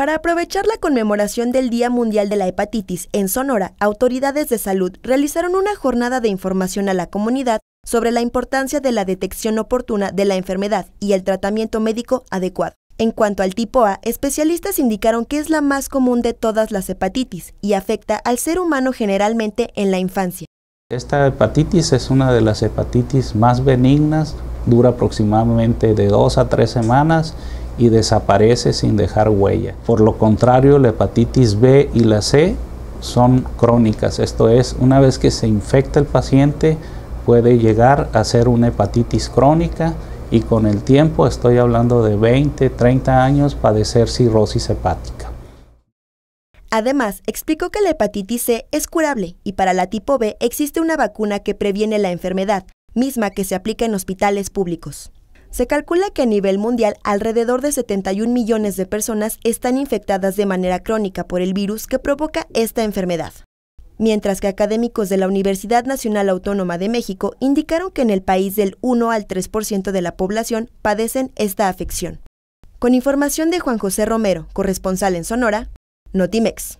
Para aprovechar la conmemoración del Día Mundial de la Hepatitis en Sonora, autoridades de salud realizaron una jornada de información a la comunidad sobre la importancia de la detección oportuna de la enfermedad y el tratamiento médico adecuado. En cuanto al tipo A, especialistas indicaron que es la más común de todas las hepatitis y afecta al ser humano generalmente en la infancia. Esta hepatitis es una de las hepatitis más benignas, dura aproximadamente de dos a tres semanas y desaparece sin dejar huella. Por lo contrario, la hepatitis B y la C son crónicas, esto es, una vez que se infecta el paciente puede llegar a ser una hepatitis crónica y con el tiempo, estoy hablando de 20, 30 años, padecer cirrosis hepática. Además, explicó que la hepatitis C es curable y para la tipo B existe una vacuna que previene la enfermedad, misma que se aplica en hospitales públicos. Se calcula que a nivel mundial alrededor de 71 millones de personas están infectadas de manera crónica por el virus que provoca esta enfermedad. Mientras que académicos de la Universidad Nacional Autónoma de México indicaron que en el país del 1 al 3% de la población padecen esta afección. Con información de Juan José Romero, corresponsal en Sonora, Notimex.